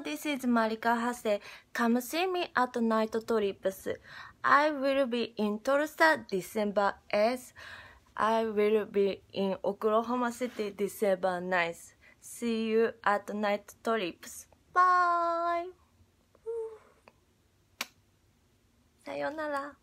this is Marika Hase. Come see me at Night Trips. I will be in Tulsa December 8th. I will be in Oklahoma City December 9th. See you at Night Trips. Bye! さよなら。